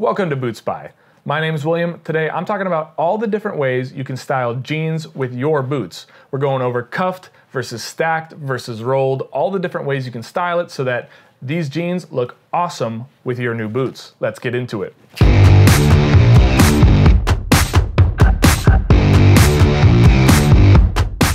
Welcome to Boots By. My name is William. Today I'm talking about all the different ways you can style jeans with your boots. We're going over cuffed versus stacked versus rolled, all the different ways you can style it so that these jeans look awesome with your new boots. Let's get into it.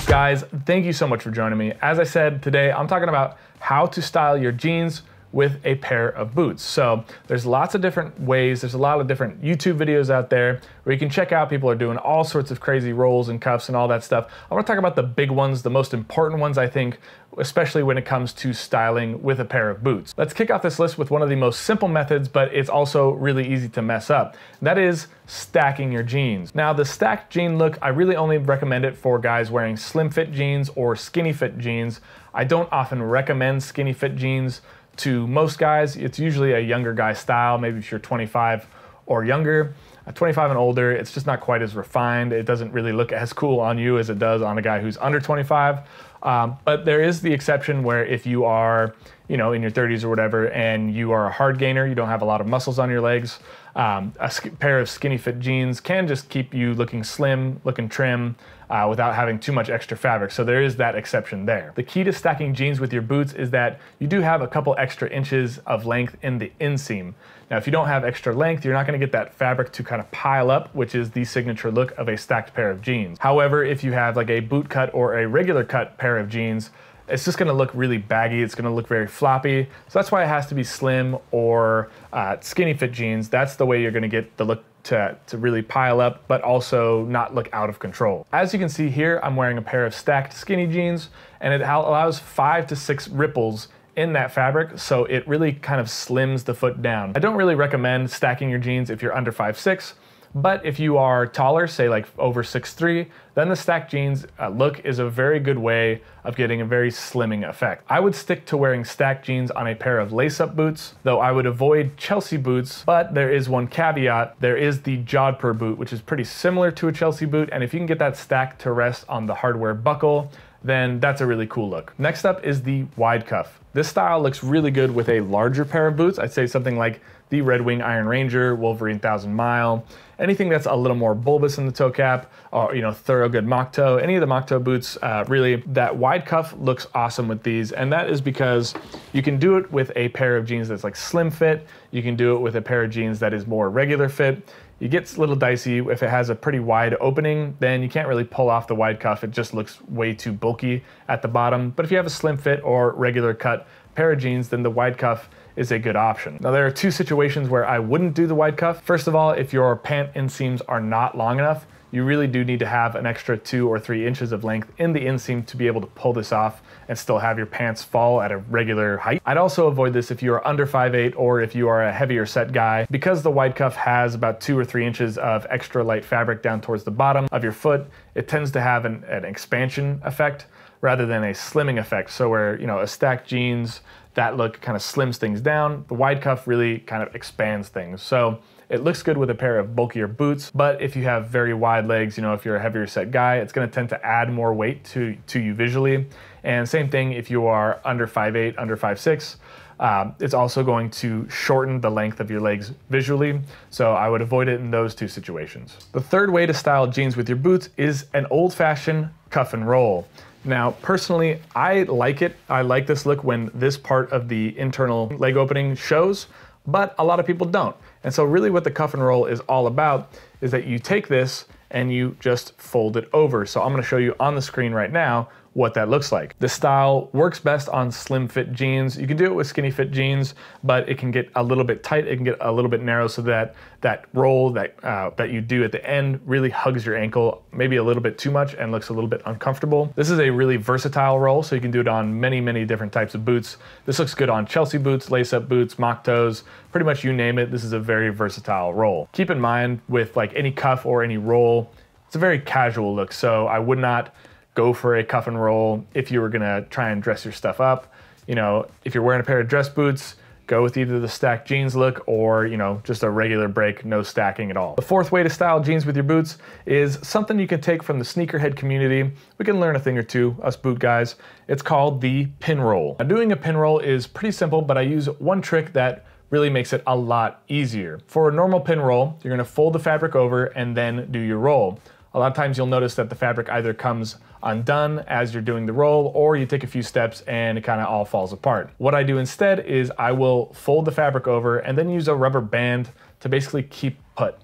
Guys, thank you so much for joining me. As I said, today I'm talking about how to style your jeans with a pair of boots. So there's lots of different ways. There's a lot of different YouTube videos out there where you can check out people are doing all sorts of crazy rolls and cuffs and all that stuff. I want to talk about the big ones, the most important ones I think, especially when it comes to styling with a pair of boots. Let's kick off this list with one of the most simple methods, but it's also really easy to mess up. That is stacking your jeans. Now the stacked jean look, I really only recommend it for guys wearing slim fit jeans or skinny fit jeans. I don't often recommend skinny fit jeans to most guys. It's usually a younger guy style, maybe if you're 25 or younger. 25 and older, it's just not quite as refined. It doesn't really look as cool on you as it does on a guy who's under 25. Um, but there is the exception where if you are, you know, in your 30s or whatever, and you are a hard gainer, you don't have a lot of muscles on your legs, um, a pair of skinny fit jeans can just keep you looking slim, looking trim, uh, without having too much extra fabric. So there is that exception there. The key to stacking jeans with your boots is that you do have a couple extra inches of length in the inseam. Now, if you don't have extra length, you're not gonna get that fabric to kind of pile up, which is the signature look of a stacked pair of jeans. However, if you have like a boot cut or a regular cut pair of jeans, it's just going to look really baggy. It's going to look very floppy. So that's why it has to be slim or uh, skinny fit jeans. That's the way you're going to get the look to, to really pile up, but also not look out of control. As you can see here, I'm wearing a pair of stacked skinny jeans and it allows five to six ripples in that fabric, so it really kind of slims the foot down. I don't really recommend stacking your jeans if you're under 5'6", but if you are taller, say like over 6'3, then the stacked jeans uh, look is a very good way of getting a very slimming effect. I would stick to wearing stacked jeans on a pair of lace up boots, though I would avoid Chelsea boots, but there is one caveat. There is the Jodhpur boot, which is pretty similar to a Chelsea boot, and if you can get that stack to rest on the hardware buckle, then that's a really cool look. Next up is the wide cuff. This style looks really good with a larger pair of boots. I'd say something like the Red Wing Iron Ranger, Wolverine Thousand Mile, anything that's a little more bulbous in the toe cap, or uh, you know, Thoroughgood mock toe, any of the mock toe boots, uh, really, that wide cuff looks awesome with these, and that is because you can do it with a pair of jeans that's like slim fit, you can do it with a pair of jeans that is more regular fit. It gets a little dicey if it has a pretty wide opening, then you can't really pull off the wide cuff. It just looks way too bulky at the bottom. But if you have a slim fit or regular cut, pair of jeans, then the wide cuff is a good option. Now there are two situations where I wouldn't do the wide cuff. First of all, if your pant inseams are not long enough, you really do need to have an extra two or three inches of length in the inseam to be able to pull this off and still have your pants fall at a regular height. I'd also avoid this if you are under 5'8 or if you are a heavier set guy because the wide cuff has about two or three inches of extra light fabric down towards the bottom of your foot. It tends to have an, an expansion effect rather than a slimming effect. So where you know a stacked jeans that look kind of slims things down, the wide cuff really kind of expands things. So it looks good with a pair of bulkier boots, but if you have very wide legs, you know, if you're a heavier set guy, it's gonna tend to add more weight to, to you visually. And same thing if you are under 5'8", under 5'6", uh, it's also going to shorten the length of your legs visually, so I would avoid it in those two situations. The third way to style jeans with your boots is an old-fashioned cuff and roll. Now, personally, I like it. I like this look when this part of the internal leg opening shows, but a lot of people don't. And so really what the cuff and roll is all about is that you take this and you just fold it over. So I'm gonna show you on the screen right now what that looks like. The style works best on slim fit jeans. You can do it with skinny fit jeans, but it can get a little bit tight. It can get a little bit narrow so that that roll that, uh, that you do at the end really hugs your ankle maybe a little bit too much and looks a little bit uncomfortable. This is a really versatile roll, so you can do it on many, many different types of boots. This looks good on Chelsea boots, lace-up boots, mock toes, pretty much you name it. This is a very versatile roll. Keep in mind with like any cuff or any roll, it's a very casual look, so I would not go for a cuff and roll if you were gonna try and dress your stuff up. You know, if you're wearing a pair of dress boots, go with either the stacked jeans look or, you know, just a regular break, no stacking at all. The fourth way to style jeans with your boots is something you can take from the sneakerhead community. We can learn a thing or two, us boot guys. It's called the pin roll. Now doing a pin roll is pretty simple, but I use one trick that really makes it a lot easier. For a normal pin roll, you're gonna fold the fabric over and then do your roll. A lot of times you'll notice that the fabric either comes undone as you're doing the roll or you take a few steps and it kind of all falls apart. What I do instead is I will fold the fabric over and then use a rubber band to basically keep put.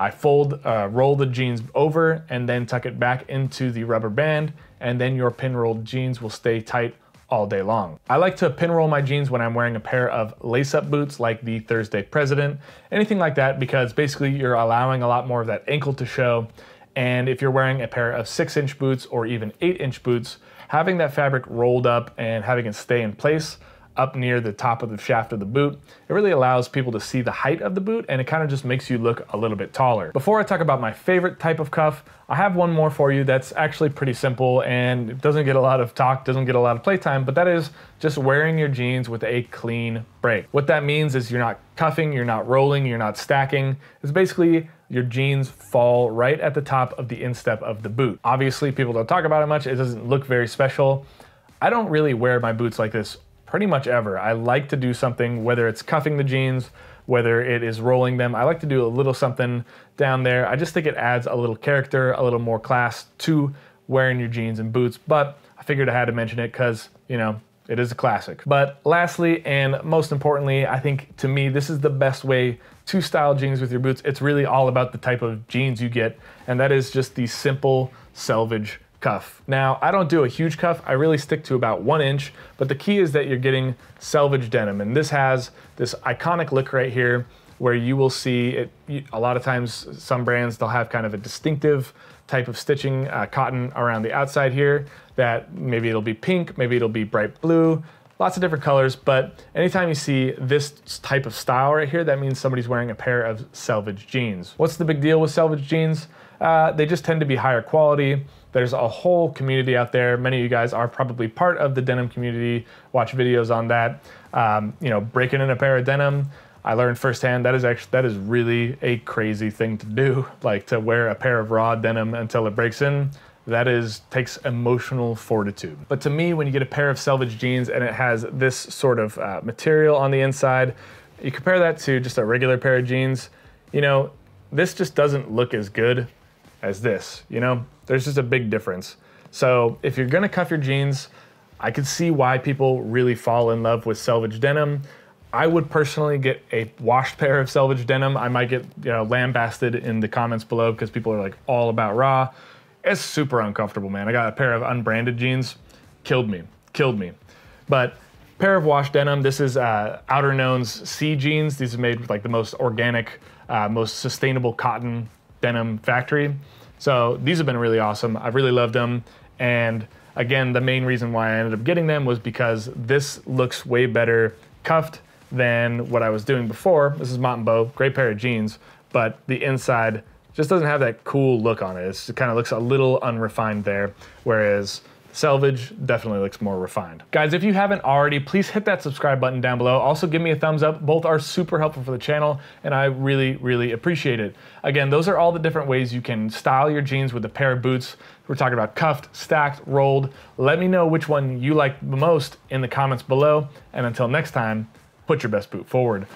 I fold, uh, roll the jeans over and then tuck it back into the rubber band and then your pin rolled jeans will stay tight all day long. I like to pin roll my jeans when I'm wearing a pair of lace-up boots like the Thursday President, anything like that because basically you're allowing a lot more of that ankle to show and if you're wearing a pair of six inch boots or even eight inch boots, having that fabric rolled up and having it stay in place up near the top of the shaft of the boot. It really allows people to see the height of the boot and it kind of just makes you look a little bit taller. Before I talk about my favorite type of cuff, I have one more for you that's actually pretty simple and doesn't get a lot of talk, doesn't get a lot of playtime, but that is just wearing your jeans with a clean break. What that means is you're not cuffing, you're not rolling, you're not stacking. It's basically your jeans fall right at the top of the instep of the boot. Obviously, people don't talk about it much. It doesn't look very special. I don't really wear my boots like this pretty much ever. I like to do something, whether it's cuffing the jeans, whether it is rolling them. I like to do a little something down there. I just think it adds a little character, a little more class to wearing your jeans and boots, but I figured I had to mention it because, you know, it is a classic. But lastly, and most importantly, I think to me, this is the best way to style jeans with your boots. It's really all about the type of jeans you get, and that is just the simple selvage cuff. Now, I don't do a huge cuff, I really stick to about one inch, but the key is that you're getting selvage denim, and this has this iconic look right here where you will see it, a lot of times some brands, they'll have kind of a distinctive type of stitching uh, cotton around the outside here that maybe it'll be pink, maybe it'll be bright blue, lots of different colors, but anytime you see this type of style right here, that means somebody's wearing a pair of selvage jeans. What's the big deal with selvage jeans? Uh, they just tend to be higher quality. There's a whole community out there. Many of you guys are probably part of the denim community. Watch videos on that. Um, you know, breaking in a pair of denim. I learned firsthand that is actually that is really a crazy thing to do. Like to wear a pair of raw denim until it breaks in. That is takes emotional fortitude. But to me, when you get a pair of selvage jeans and it has this sort of uh, material on the inside, you compare that to just a regular pair of jeans. You know, this just doesn't look as good as this, you know? There's just a big difference. So if you're gonna cuff your jeans, I could see why people really fall in love with selvage denim. I would personally get a washed pair of selvage denim. I might get you know, lambasted in the comments below because people are like all about raw. It's super uncomfortable, man. I got a pair of unbranded jeans, killed me, killed me. But pair of washed denim. This is uh, Outer Known's C jeans. These are made with like the most organic, uh, most sustainable cotton denim factory. So these have been really awesome. I've really loved them. And again, the main reason why I ended up getting them was because this looks way better cuffed than what I was doing before. This is Mott & Bow, great pair of jeans, but the inside just doesn't have that cool look on it. It's, it kind of looks a little unrefined there, whereas Selvage definitely looks more refined. Guys, if you haven't already, please hit that subscribe button down below. Also give me a thumbs up. Both are super helpful for the channel and I really, really appreciate it. Again, those are all the different ways you can style your jeans with a pair of boots. We're talking about cuffed, stacked, rolled. Let me know which one you like the most in the comments below. And until next time, put your best boot forward.